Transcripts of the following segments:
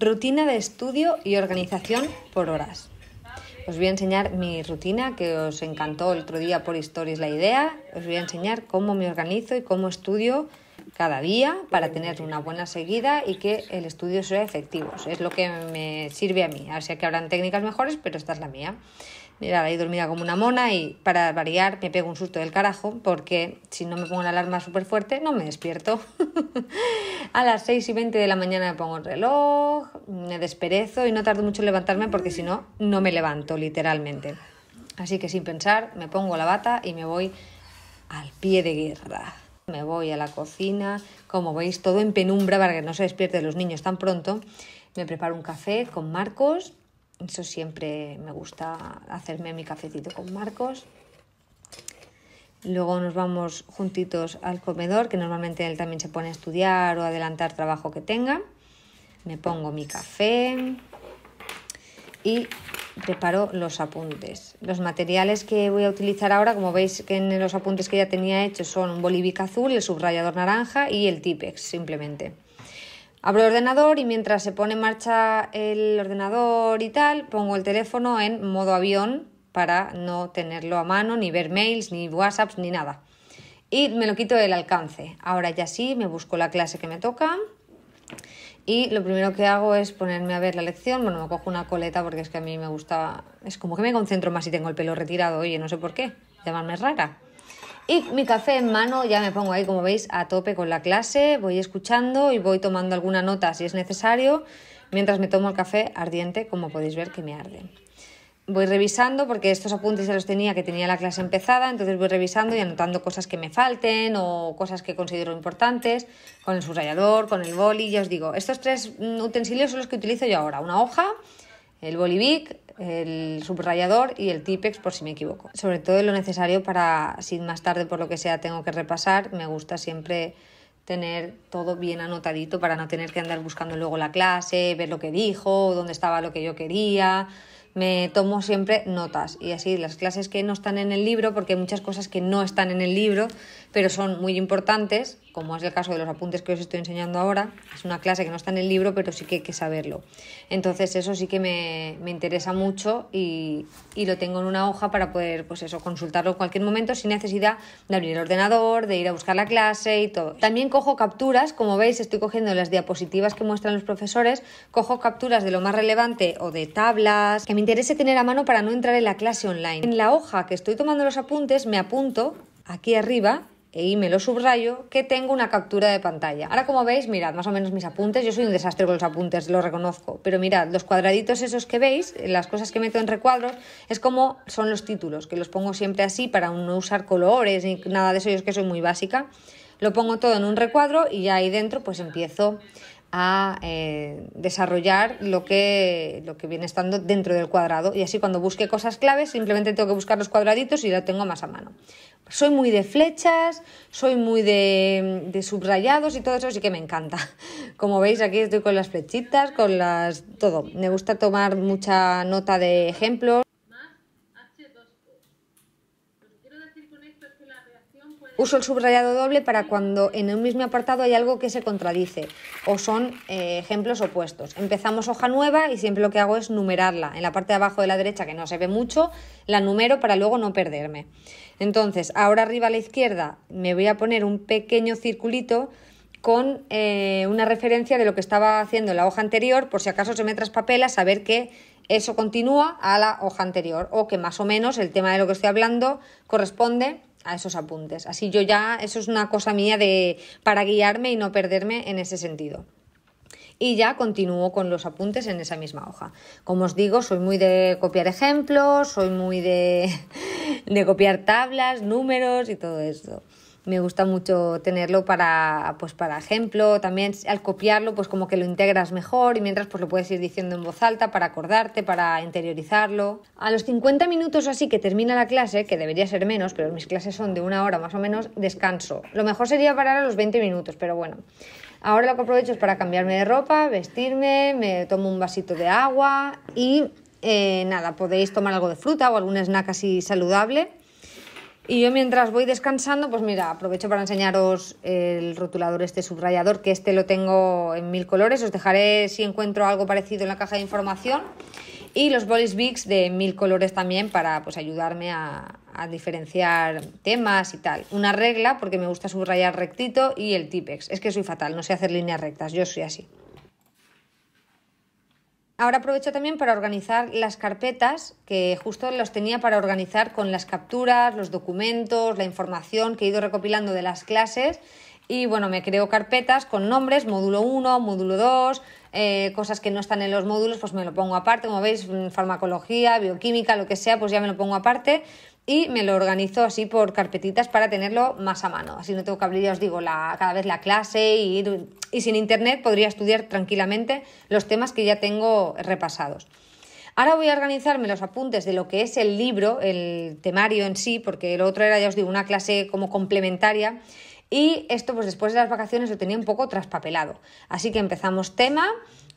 Rutina de estudio y organización por horas. Os voy a enseñar mi rutina que os encantó el otro día por Stories la idea. Os voy a enseñar cómo me organizo y cómo estudio cada día para tener una buena seguida y que el estudio sea efectivo. Es lo que me sirve a mí. Así que habrán técnicas mejores, pero esta es la mía. Mira, ahí dormida como una mona y para variar me pego un susto del carajo porque si no me pongo la alarma súper fuerte no me despierto. a las 6 y 20 de la mañana me pongo el reloj, me desperezo y no tardo mucho en levantarme porque si no, no me levanto literalmente. Así que sin pensar me pongo la bata y me voy al pie de guerra. Me voy a la cocina, como veis todo en penumbra para que no se despierten los niños tan pronto. Me preparo un café con Marcos eso siempre me gusta hacerme mi cafecito con Marcos. Luego nos vamos juntitos al comedor, que normalmente él también se pone a estudiar o adelantar trabajo que tenga. Me pongo mi café y preparo los apuntes. Los materiales que voy a utilizar ahora, como veis que en los apuntes que ya tenía hechos son un bolívico azul, el subrayador naranja y el típex simplemente. Abro el ordenador y mientras se pone en marcha el ordenador y tal, pongo el teléfono en modo avión para no tenerlo a mano, ni ver mails, ni WhatsApps, ni nada. Y me lo quito del alcance. Ahora ya sí, me busco la clase que me toca. Y lo primero que hago es ponerme a ver la lección. Bueno, me cojo una coleta porque es que a mí me gusta. Es como que me concentro más si tengo el pelo retirado. Oye, no sé por qué. Llamarme rara. Y mi café en mano, ya me pongo ahí, como veis, a tope con la clase, voy escuchando y voy tomando alguna nota si es necesario, mientras me tomo el café ardiente, como podéis ver que me arde. Voy revisando porque estos apuntes ya los tenía, que tenía la clase empezada, entonces voy revisando y anotando cosas que me falten o cosas que considero importantes, con el subrayador, con el boli, ya os digo, estos tres utensilios son los que utilizo yo ahora, una hoja, el bolivic el subrayador y el típex por si me equivoco. Sobre todo lo necesario para si más tarde por lo que sea tengo que repasar, me gusta siempre tener todo bien anotadito para no tener que andar buscando luego la clase, ver lo que dijo, dónde estaba lo que yo quería. Me tomo siempre notas y así las clases que no están en el libro, porque hay muchas cosas que no están en el libro, pero son muy importantes, como es el caso de los apuntes que os estoy enseñando ahora, es una clase que no está en el libro, pero sí que hay que saberlo. Entonces eso sí que me, interesa mucho y, lo tengo en una hoja para poder pues eso, consultarlo en cualquier momento sin necesidad de abrir el ordenador, de ir a buscar la clase y todo. También cojo capturas, como veis estoy cogiendo las diapositivas que muestran los profesores, cojo capturas de lo más relevante o de tablas que me interese tener a mano para no entrar en la clase online. En la hoja que estoy tomando los apuntes me apunto aquí arriba y me lo subrayo, que tengo una captura de pantalla. Ahora, como veis, mirad más o menos mis apuntes. Yo soy un desastre con los apuntes, lo reconozco. Pero mirad, los cuadraditos esos que veis, las cosas que meto en recuadros, es como son los títulos, que los pongo siempre así para no usar colores ni nada de eso. Yo es que soy muy básica. Lo pongo todo en un recuadro y ya ahí dentro pues empiezo a eh, desarrollar lo que, lo que viene estando dentro del cuadrado. Y así cuando busque cosas claves, simplemente tengo que buscar los cuadraditos y ya tengo más a mano. Soy muy de flechas, soy muy de, de subrayados y todo eso sí que me encanta. Como veis aquí estoy con las flechitas, con las... todo. Me gusta tomar mucha nota de ejemplos. Uso el subrayado doble para cuando en un mismo apartado hay algo que se contradice o son eh, ejemplos opuestos. Empezamos hoja nueva y siempre lo que hago es numerarla. En la parte de abajo de la derecha, que no se ve mucho, la numero para luego no perderme. Entonces, ahora arriba a la izquierda me voy a poner un pequeño circulito con eh, una referencia de lo que estaba haciendo en la hoja anterior, por si acaso se me traspapela, saber que eso continúa a la hoja anterior o que más o menos el tema de lo que estoy hablando corresponde a esos apuntes. Así yo ya, eso es una cosa mía de para guiarme y no perderme en ese sentido y ya continúo con los apuntes en esa misma hoja. Como os digo, soy muy de copiar ejemplos, soy muy de, de copiar tablas, números y todo esto me gusta mucho tenerlo para, pues, para ejemplo. También al copiarlo, pues como que lo integras mejor y mientras pues lo puedes ir diciendo en voz alta para acordarte, para interiorizarlo. A los 50 minutos o así que termina la clase, que debería ser menos, pero mis clases son de una hora más o menos, descanso. Lo mejor sería parar a los 20 minutos, pero bueno. Ahora lo que aprovecho es para cambiarme de ropa, vestirme, me tomo un vasito de agua y eh, nada, podéis tomar algo de fruta o algún snack así saludable. Y yo mientras voy descansando, pues mira, aprovecho para enseñaros el rotulador este subrayador, que este lo tengo en mil colores. Os dejaré si encuentro algo parecido en la caja de información. Y los bolis bigs de mil colores también para pues, ayudarme a, a diferenciar temas y tal. Una regla, porque me gusta subrayar rectito, y el tipex. Es que soy fatal, no sé hacer líneas rectas, yo soy así. Ahora aprovecho también para organizar las carpetas que justo los tenía para organizar con las capturas, los documentos, la información que he ido recopilando de las clases. Y bueno, me creo carpetas con nombres, módulo 1, módulo 2, eh, cosas que no están en los módulos, pues me lo pongo aparte. Como veis, farmacología, bioquímica, lo que sea, pues ya me lo pongo aparte y me lo organizo así por carpetitas para tenerlo más a mano. Así no tengo que abrir, ya os digo, la, cada vez la clase y, y sin internet podría estudiar tranquilamente los temas que ya tengo repasados. Ahora voy a organizarme los apuntes de lo que es el libro, el temario en sí, porque el otro era, ya os digo, una clase como complementaria. Y esto, pues después de las vacaciones, lo tenía un poco traspapelado. Así que empezamos tema,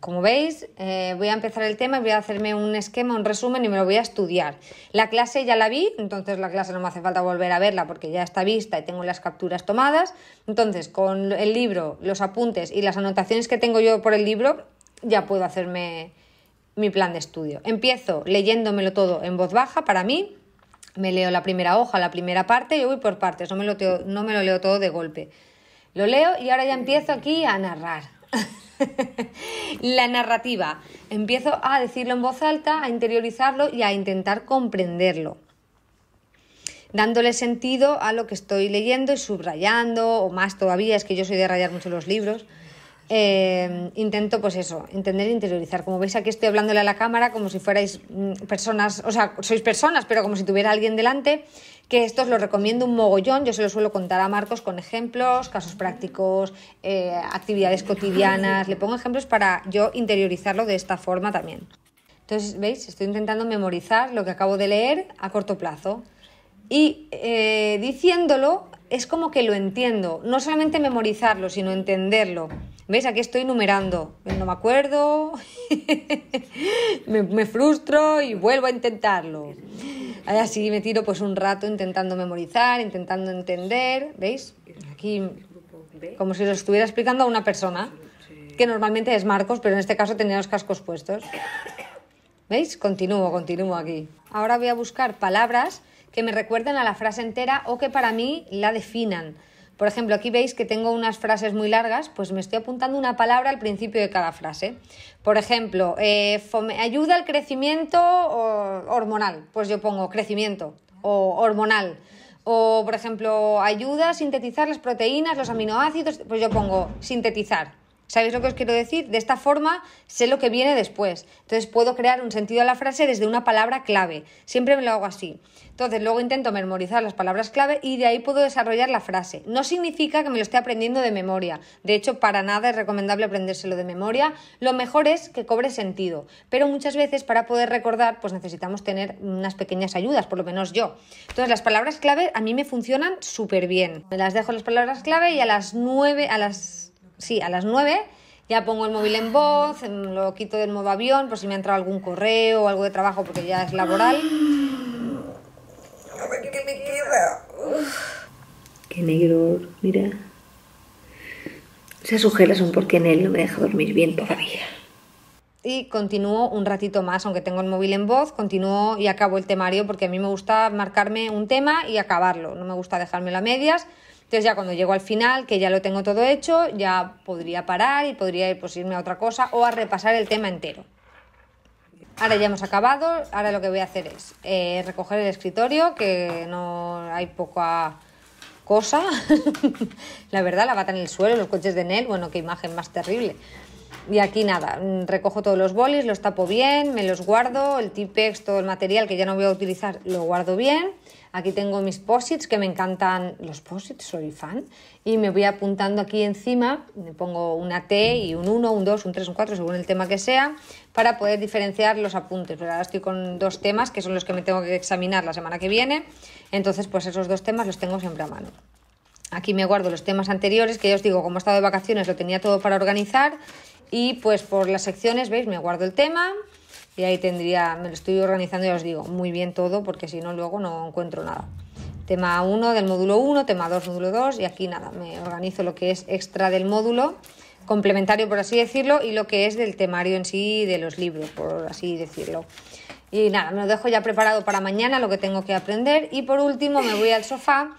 como veis, eh, voy a empezar el tema y voy a hacerme un esquema, un resumen y me lo voy a estudiar. La clase ya la vi, entonces la clase no me hace falta volver a verla porque ya está vista y tengo las capturas tomadas. Entonces, con el libro, los apuntes y las anotaciones que tengo yo por el libro, ya puedo hacerme mi plan de estudio. Empiezo leyéndomelo todo en voz baja para mí. Me leo la primera hoja, la primera parte, yo voy por partes, no me lo, no me lo leo todo de golpe. Lo leo y ahora ya empiezo aquí a narrar la narrativa. Empiezo a decirlo en voz alta, a interiorizarlo y a intentar comprenderlo, dándole sentido a lo que estoy leyendo y subrayando, o más todavía, es que yo soy de rayar mucho los libros. Eh, intento, pues eso, entender e interiorizar. Como veis, aquí estoy hablándole a la cámara como si fuerais mm, personas, o sea, sois personas, pero como si tuviera alguien delante que esto os lo recomiendo un mogollón, yo se lo suelo contar a Marcos con ejemplos, casos prácticos, eh, actividades cotidianas, le pongo ejemplos para yo interiorizarlo de esta forma también. Entonces, ¿veis? Estoy intentando memorizar lo que acabo de leer a corto plazo. Y eh, diciéndolo es como que lo entiendo, no solamente memorizarlo, sino entenderlo. ¿Veis? Aquí estoy numerando. No me acuerdo, me, me, frustro y vuelvo a intentarlo. Así me tiro pues un rato intentando memorizar, intentando entender, ¿veis? Aquí como si lo estuviera explicando a una persona, que normalmente es Marcos, pero en este caso tenía los cascos puestos. ¿Veis? Continúo, continúo aquí. Ahora voy a buscar palabras que me recuerden a la frase entera o que para mí la definan. Por ejemplo, aquí veis que tengo unas frases muy largas, pues me estoy apuntando una palabra al principio de cada frase. Por ejemplo, eh, ayuda al crecimiento hormonal, pues yo pongo crecimiento o hormonal. O, por ejemplo, ayuda a sintetizar las proteínas, los aminoácidos, pues yo pongo sintetizar. ¿Sabéis lo que os quiero decir? De esta forma sé lo que viene después. Entonces puedo crear un sentido a la frase desde una palabra clave. Siempre me lo hago así. Entonces luego intento memorizar las palabras clave y de ahí puedo desarrollar la frase. No significa que me lo esté aprendiendo de memoria. De hecho, para nada es recomendable aprendérselo de memoria. Lo mejor es que cobre sentido. Pero muchas veces para poder recordar pues necesitamos tener unas pequeñas ayudas, por lo menos yo. Entonces las palabras clave a mí me funcionan súper bien. Me las dejo las palabras clave y a las 9, a las sí, a las 9 ya pongo el móvil en voz, em, lo quito del modo avión por si me ha entrado algún correo o algo de trabajo porque ya es laboral. ¿Qué me queda? Qué negro, mira. Esas ojeras son porque en él no me deja dormir bien todavía. Y continúo un ratito más, aunque tengo el móvil en voz, continúo y acabo el temario porque a mí me gusta marcarme un tema y acabarlo. No me gusta dejármelo a medias entonces ya cuando llego al final, que ya lo tengo todo hecho, ya podría parar y podría pues, irme a otra cosa o a repasar el tema entero. Ahora ya hemos acabado, ahora lo que voy a hacer es eh, recoger el escritorio, que no hay poca cosa. la verdad, la bata en el suelo, los coches de Nel, bueno, qué imagen más terrible. Y aquí nada, mm, recojo todos los bolis, los tapo bien, me los guardo, el tipex, todo el material que ya no voy a utilizar, lo guardo bien. Aquí tengo mis posits que me encantan, los posits, soy fan, y me voy apuntando aquí encima, me pongo una T y un 1, un 2, un 3, un 4, según el tema que sea, para poder diferenciar los apuntes. Pero ahora estoy con dos temas que son los que me tengo que examinar la semana que viene, entonces pues esos dos temas los tengo siempre a mano. Aquí me guardo los temas anteriores, que ya os digo, como he estado de vacaciones lo tenía todo para organizar y pues por las secciones, ¿veis? Me guardo el tema y ahí tendría, me lo estoy organizando, ya os digo, muy bien todo porque si no luego no encuentro nada. Tema 1 del módulo 1, tema 2, módulo 2 y aquí nada, me organizo lo que es extra del módulo, complementario por así decirlo, y lo que es del temario en sí de los libros, por así decirlo. Y nada, me lo dejo ya preparado para mañana, lo que tengo que aprender. Y por último me voy al sofá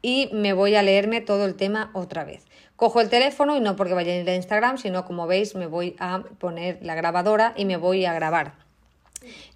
y me voy a leerme todo el tema otra vez. Cojo el teléfono y no porque vaya a ir a Instagram, sino como veis me voy a poner la grabadora y me voy a grabar.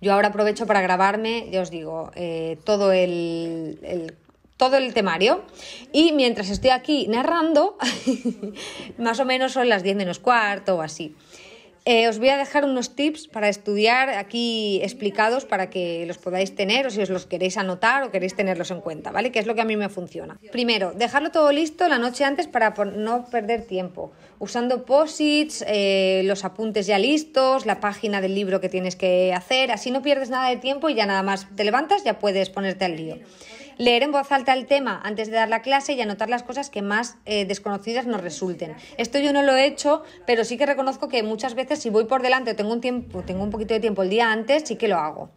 Yo ahora aprovecho para grabarme, ya os digo, eh, todo todo el temario. Y mientras estoy aquí narrando, más o menos son las 10 menos cuarto o así. Eh, os voy a dejar unos tips para estudiar aquí explicados para que los podáis tener o si os los queréis anotar o queréis tenerlos en cuenta, ¿vale? Que es lo que a mí me funciona. Primero, dejarlo todo listo la noche antes para no perder tiempo, usando posits, eh, los apuntes ya listos, la página del libro que tienes que hacer, así no pierdes nada de tiempo y ya nada más te levantas, ya puedes ponerte al lío. Leer en voz alta el tema antes de dar la clase y anotar las cosas que más eh, desconocidas nos resulten. Esto yo no lo he hecho, pero sí que reconozco que muchas veces si voy por delante o tengo un, tiempo, tengo un poquito de tiempo el día antes, sí que lo hago.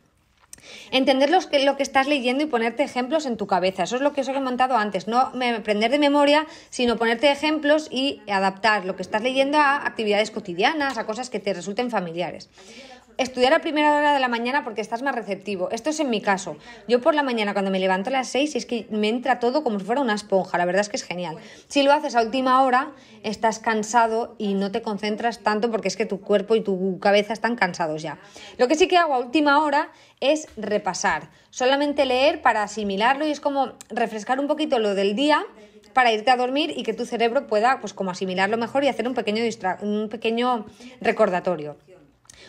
Entender lo que estás leyendo y ponerte ejemplos en tu cabeza. Eso es lo que os he comentado antes. No me, aprender de memoria, sino ponerte ejemplos y adaptar lo que estás leyendo a actividades cotidianas, a cosas que te resulten familiares estudiar a primera hora de la mañana porque estás más receptivo. Esto es en mi caso. Yo por la mañana cuando me levanto a las 6 es que me entra todo como si fuera una esponja. La verdad es que es genial. Si lo haces a última hora, estás cansado y no te concentras tanto porque es que tu cuerpo y tu cabeza están cansados ya. Lo que sí que hago a última hora es repasar. Solamente leer para asimilarlo y es como refrescar un poquito lo del día para irte a dormir y que tu cerebro pueda pues como asimilarlo mejor y hacer un pequeño, un pequeño recordatorio.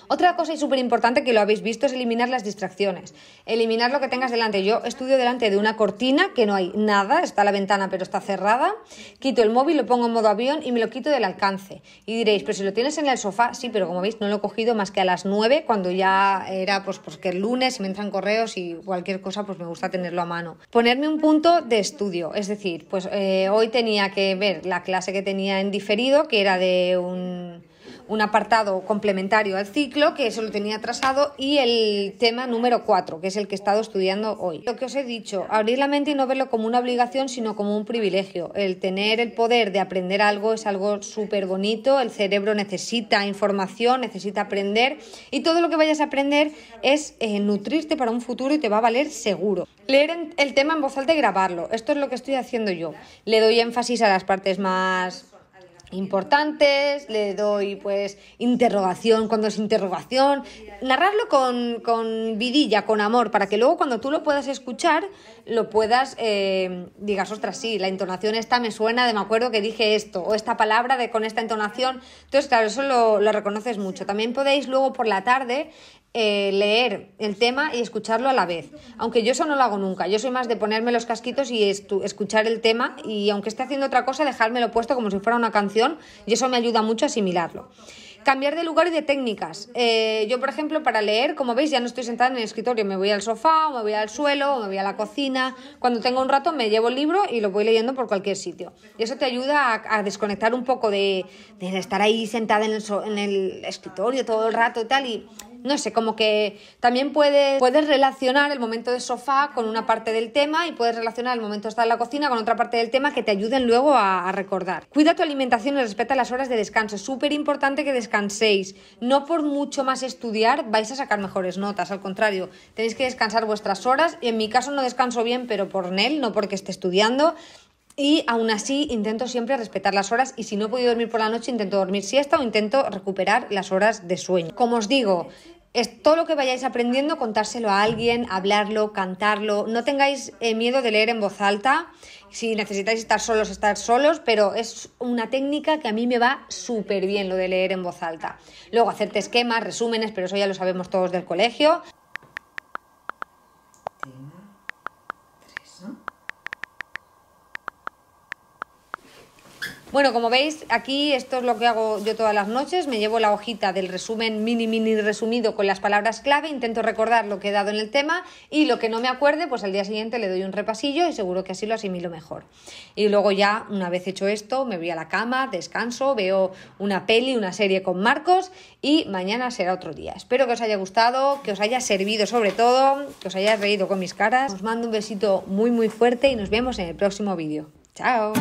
Otra cosa y súper importante que lo habéis visto es eliminar las distracciones, eliminar lo que tengas delante. Yo estudio delante de una cortina que no hay nada, está la ventana pero está cerrada, quito el móvil, lo pongo en modo avión y me lo quito del alcance. Y diréis, pero si lo tienes en el sofá, sí, pero como veis no lo he cogido más que a las 9 cuando ya era pues porque el lunes me entran correos y cualquier cosa pues me gusta tenerlo a mano. Ponerme un punto de estudio, es decir, pues eh, hoy tenía que ver la clase que tenía en diferido, que era de un un apartado complementario al ciclo, que eso lo tenía trazado, y el tema número 4, que es el que he estado estudiando hoy. Lo que os he dicho, abrir la mente y no verlo como una obligación, sino como un privilegio. El tener el poder de aprender algo es algo súper bonito, el cerebro necesita información, necesita aprender, y todo lo que vayas a aprender es eh, nutrirte para un futuro y te va a valer seguro. Leer el tema en voz alta y grabarlo, esto es lo que estoy haciendo yo. Le doy énfasis a las partes más importantes, le doy pues interrogación cuando es interrogación, narrarlo con, con vidilla, con amor, para que luego cuando tú lo puedas escuchar, lo puedas, eh, digas, ostras, sí, la entonación esta me suena de me acuerdo que dije esto, o esta palabra de con esta entonación, entonces claro, eso lo reconoces mucho. También podéis luego por la tarde eh, leer el tema y escucharlo a la vez. Aunque yo eso no lo hago nunca. Yo soy más de ponerme los casquitos y escuchar el tema y aunque esté haciendo otra cosa, dejármelo puesto como si fuera una canción y eso me ayuda mucho a asimilarlo. Cambiar de lugar y de técnicas. Eh, yo, por ejemplo, para leer, como veis, ya no estoy sentada en el escritorio. Me voy al sofá, me voy al suelo, me voy a la cocina. Cuando tengo un rato me llevo el libro y lo voy leyendo por cualquier sitio. Y eso te ayuda a, desconectar un poco de, estar ahí sentada en el, en el escritorio todo el rato y tal. Y no sé, como que también puedes, puedes relacionar el momento de sofá con una parte del tema y puedes relacionar el momento de estar en la cocina con otra parte del tema que te ayuden luego a, recordar. Cuida tu alimentación y respeta las horas de descanso. Es Súper importante que descanséis. No por mucho más estudiar vais a sacar mejores notas, al contrario, tenéis que descansar vuestras horas. Y en mi caso no descanso bien, pero por NEL, no porque esté estudiando. Y aún así intento siempre respetar las horas y si no he podido dormir por la noche intento dormir siesta o intento recuperar las horas de sueño. Como os digo, es todo lo que vayáis aprendiendo, contárselo a alguien, hablarlo, cantarlo. No tengáis eh, miedo de leer en voz alta. Si necesitáis estar solos, estar solos, pero es una técnica que a mí me va súper bien lo de leer en voz alta. Luego hacerte esquemas, resúmenes, pero eso ya lo sabemos todos del colegio. Bueno, como veis, aquí esto es lo que hago yo todas las noches. Me llevo la hojita del resumen mini, mini resumido con las palabras clave, intento recordar lo que he dado en el tema y lo que no me acuerde, pues al día siguiente le doy un repasillo y seguro que así lo asimilo mejor. Y luego ya, una vez hecho esto, me voy a la cama, descanso, veo una peli, una serie con Marcos y mañana será otro día. Espero que os haya gustado, que os haya servido sobre todo, que os haya reído con mis caras. Os mando un besito muy, muy fuerte y nos vemos en el próximo vídeo. ¡Chao!